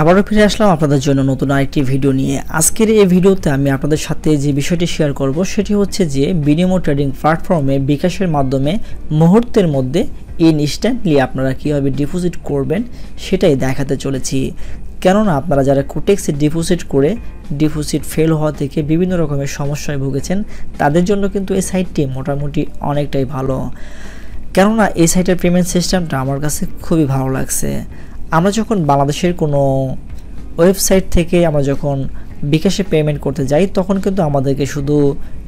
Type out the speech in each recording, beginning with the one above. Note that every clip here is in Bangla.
আবারও ফিরে আসলাম আপনাদের জন্য নতুন আরেকটি ভিডিও নিয়ে আজকের এই ভিডিওতে আমি আপনাদের সাথে যে বিষয়টি শেয়ার করব সেটি হচ্ছে যে বিনিমো ট্রেডিং প্ল্যাটফর্মে বিকাশের মাধ্যমে মুহূর্তের মধ্যে ইনস্ট্যান্টলি আপনারা কীভাবে ডিপোজিট করবেন সেটাই দেখাতে চলেছি কেননা আপনারা যারা কোটেক্সে ডিপোজিট করে ডিপোজিট ফেল হওয়া থেকে বিভিন্ন রকমের সমস্যায় ভুগেছেন তাদের জন্য কিন্তু এই সাইটটি মোটামুটি অনেকটাই ভালো কেননা এই সাইটের পেমেন্ট সিস্টেমটা আমার কাছে খুবই ভালো লাগছে আমরা যখন বাংলাদেশের কোনো ওয়েবসাইট থেকে আমরা যখন বিকাশে পেমেন্ট করতে যাই তখন কিন্তু আমাদেরকে শুধু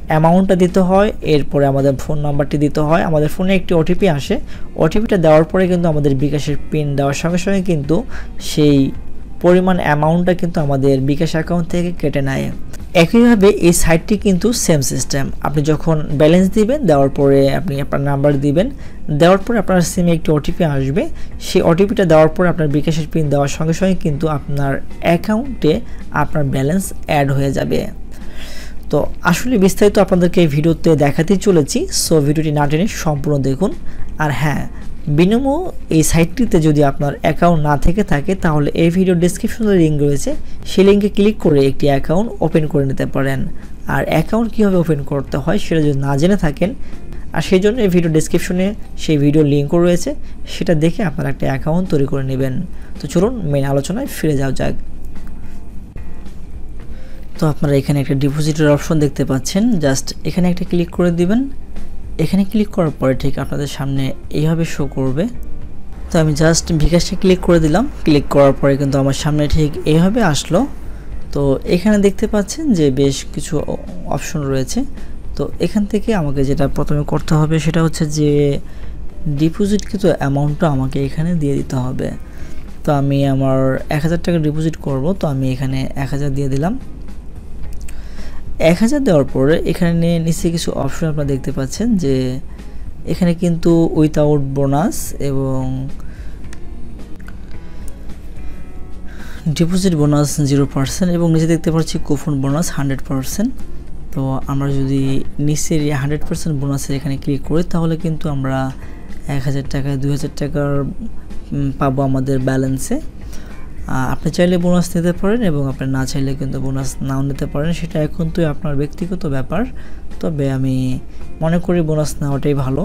অ্যামাউন্টটা দিতে হয় এরপরে আমাদের ফোন নাম্বারটি দিতে হয় আমাদের ফোনে একটি ওটিপি আসে ওটিপিটা দেওয়ার পরে কিন্তু আমাদের বিকাশের পিন দেওয়ার সঙ্গে সঙ্গে কিন্তু সেই পরিমাণ অ্যামাউন্টটা কিন্তু আমাদের বিকাশ অ্যাকাউন্ট থেকে কেটে নেয় একইভাবে এই সাইটটি কিন্তু সেম সিস্টেম আপনি যখন ব্যালেন্স দিবেন দেওয়ার পরে আপনি আপনার নাম্বার দিবেন দেওয়ার পরে আপনার সিমে একটি ওটিপি আসবে সেই ওটিপিটা দেওয়ার পরে আপনার বিকাশের পিন দেওয়ার সঙ্গে সঙ্গে কিন্তু আপনার অ্যাকাউন্টে আপনার ব্যালেন্স অ্যাড হয়ে যাবে তো আসলে বিস্তারিত আপনাদেরকে ভিডিওতে দেখাতেই চলেছি সো ভিডিওটি না টেনে সম্পূর্ণ দেখুন আর হ্যাঁ বিনমো এই সাইটটিতে যদি আপনার অ্যাকাউন্ট না থেকে থাকে তাহলে এই ভিডিও ডিসক্রিপশনে লিঙ্ক রয়েছে সেই লিঙ্কে ক্লিক করে একটি অ্যাকাউন্ট ওপেন করে নিতে পারেন আর অ্যাকাউন্ট কীভাবে ওপেন করতে হয় সেটা যদি না জেনে থাকেন আর সেই জন্য এই ভিডিও ডিসক্রিপশনে সেই ভিডিও লিঙ্কও রয়েছে সেটা দেখে আপনারা একটা অ্যাকাউন্ট তৈরি করে নেবেন তো চলুন মেন আলোচনায় ফিরে যাওয়া যাক তো আপনারা এখানে একটা ডিপোজিটের অপশন দেখতে পাচ্ছেন জাস্ট এখানে একটা ক্লিক করে দিবেন এখানে ক্লিক করার পরে ঠিক আপনাদের সামনে এইভাবে শো করবে তো আমি জাস্ট ভিকাশে ক্লিক করে দিলাম ক্লিক করার পরে কিন্তু আমার সামনে ঠিক এইভাবে আসলো তো এখানে দেখতে পাচ্ছেন যে বেশ কিছু অপশন রয়েছে তো এখান থেকে আমাকে যেটা প্রথমে করতে হবে সেটা হচ্ছে যে ডিপোজিটকৃত অ্যামাউন্টটা আমাকে এখানে দিয়ে দিতে হবে তো আমি আমার এক হাজার টাকা ডিপোজিট করব তো আমি এখানে এক হাজার দিয়ে দিলাম এক হাজার দেওয়ার পরে এখানে নিচে কিছু অপশন আপনারা দেখতে পাচ্ছেন যে এখানে কিন্তু উইথআউট বোনাস এবং ডিপোজিট বোনাস জিরো পার্সেন্ট এবং নিচে দেখতে পাচ্ছি কুপন বোনাস হান্ড্রেড পার্সেন্ট তো আমরা যদি নিচের হান্ড্রেড পার্সেন্ট বোনাসের এখানে ক্লিক করি তাহলে কিন্তু আমরা এক হাজার টাকা দুই হাজার টাকার পাবো আমাদের ব্যালেন্সে আপনি চাইলে বোনাস নিতে পারেন এবং আপনি না চাইলে কিন্তু বোনাস নাও নিতে পারেন সেটা এখন তো আপনার ব্যক্তিগত ব্যাপার তবে আমি মনে করি বোনাস নেওয়াটাই ভালো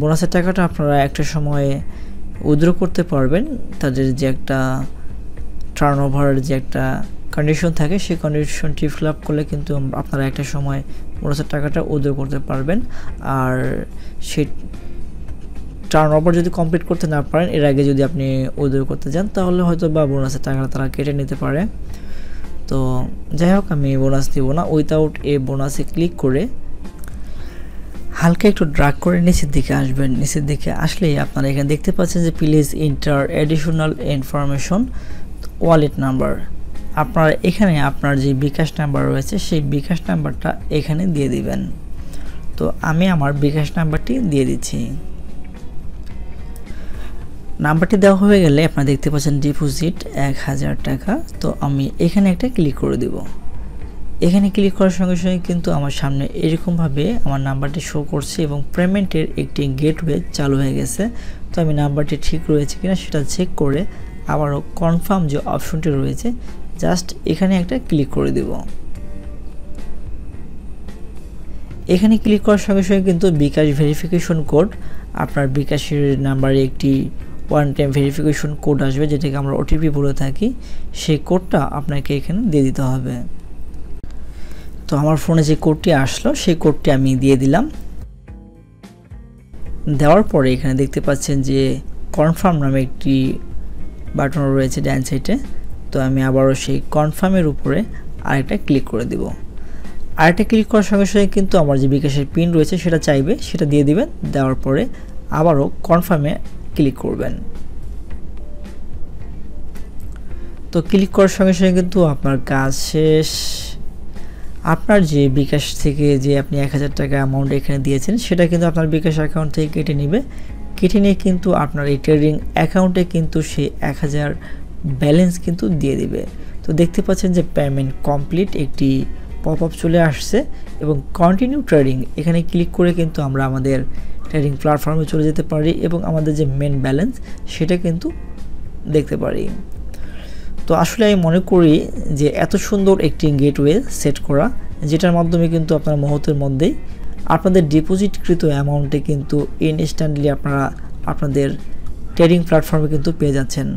বোনাসের টাকাটা আপনারা একটা সময়ে উদ্র করতে পারবেন তাদের যে একটা টার্ন ওভারের যে একটা কন্ডিশন থাকে সেই কন্ডিশনটি ফিল আপ করলে কিন্তু আপনারা একটা সময় বোনাসের টাকাটা উদ্র করতে পারবেন আর সে টার্ন ওভার যদি কমপ্লিট করতে না পারেন এর আগে যদি আপনি উদয় করতে যান তাহলে হয়তো বা বোনাসের টাকাটা তারা কেটে নিতে পারে তো যাই হোক আমি বোনাস দিব না উইথাউট এ বোনাসে ক্লিক করে হালকা একটু ড্রাগ করে নিচের দিকে আসবেন নিচের দিকে আসলেই আপনারা এখানে দেখতে পাচ্ছেন যে please enter additional information wallet number আপনারা এখানে আপনার যে বিকাশ নাম্বার রয়েছে সেই বিকাশ নাম্বারটা এখানে দিয়ে দিবেন তো আমি আমার বিকাশ নাম্বারটি দিয়ে দিচ্ছি নাম্বারটি দেওয়া হয়ে গেলে আপনারা দেখতে পাচ্ছেন ডিপোজিট এক হাজার টাকা তো আমি এখানে একটা ক্লিক করে দেব এখানে ক্লিক করার সঙ্গে সঙ্গে কিন্তু আমার সামনে এরকমভাবে আমার নাম্বারটি শো করছে এবং পেমেন্টের একটি গেটওয়ে চালু হয়ে গেছে তো আমি নাম্বারটি ঠিক রয়েছে কিনা সেটা চেক করে আবারও কনফার্ম যে অপশনটি রয়েছে জাস্ট এখানে একটা ক্লিক করে দেব এখানে ক্লিক করার সঙ্গে সঙ্গে কিন্তু বিকাশ ভেরিফিকেশন কোড আপনার বিকাশের নাম্বারে একটি ওয়ান টাইম ভেরিফিকেশন কোড আসবে যেটাকে আমরা ওটিপি বলে থাকি সেই কোডটা আপনাকে এখানে দিয়ে দিতে হবে তো আমার ফোনে যে কোডটি আসলো সেই কোডটি আমি দিয়ে দিলাম দেওয়ার পরে এখানে দেখতে পাচ্ছেন যে কনফার্ম নামে একটি বাটন রয়েছে ডান সাইডে তো আমি আবারও সেই কনফার্মের উপরে আরেকটা ক্লিক করে দিব আরেকটা ক্লিক করার সঙ্গে সঙ্গে কিন্তু আমার যে বিকাশের পিন রয়েছে সেটা চাইবে সেটা দিয়ে দিবেন দেওয়ার পরে আবারও কনফার্মে ক্লিক করবেন তো ক্লিক করার সঙ্গে সঙ্গে কিন্তু আপনার কাজ শেষ আপনার যে বিকাশ থেকে যে আপনি এক হাজার টাকা অ্যামাউন্ট এখানে দিয়েছেন সেটা কিন্তু আপনার বিকাশ অ্যাকাউন্ট থেকে কেটে নেবে কেটে নিয়ে কিন্তু আপনার এই ট্রেডিং অ্যাকাউন্টে কিন্তু সেই এক হাজার ব্যালেন্স কিন্তু দিয়ে দিবে তো দেখতে পাচ্ছেন যে পেমেন্ট কমপ্লিট একটি পপ আপ চলে আসছে এবং কন্টিনিউ ট্রেডিং এখানে ক্লিক করে কিন্তু আমরা আমাদের ট্রেডিং প্ল্যাটফর্মে চলে যেতে পারি এবং আমাদের যে মেন ব্যালেন্স সেটা কিন্তু দেখতে পারি তো আসলে আমি মনে করি যে এত সুন্দর একটি গেটওয়ে সেট করা যেটার মাধ্যমে কিন্তু আপনার মুহূর্তের মধ্যেই আপনাদের ডিপোজিটকৃত অ্যামাউন্টে কিন্তু ইনস্ট্যান্টলি আপনারা আপনাদের ট্রেডিং প্ল্যাটফর্মে কিন্তু পেয়ে যাচ্ছেন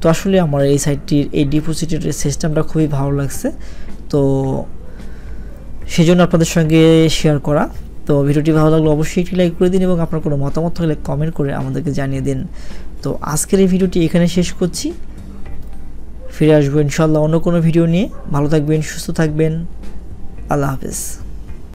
তো আসলে আমার এই সাইটটির এই ডিপোজিটের সিস্টেমটা খুবই ভালো লাগছে তো সেজন্য আপনাদের সঙ্গে শেয়ার করা তো ভিডিওটি ভালো লাগলে অবশ্যই একটি লাইক করে দিন এবং আপনার কোনো মতামত থাকলে কমেন্ট করে আমাদেরকে জানিয়ে দিন তো আজকের এই ভিডিওটি এখানে শেষ করছি ফিরে আসবো ইনশাল্লাহ অন্য কোনো ভিডিও নিয়ে ভালো থাকবেন সুস্থ থাকবেন আল্লাহ হাফেজ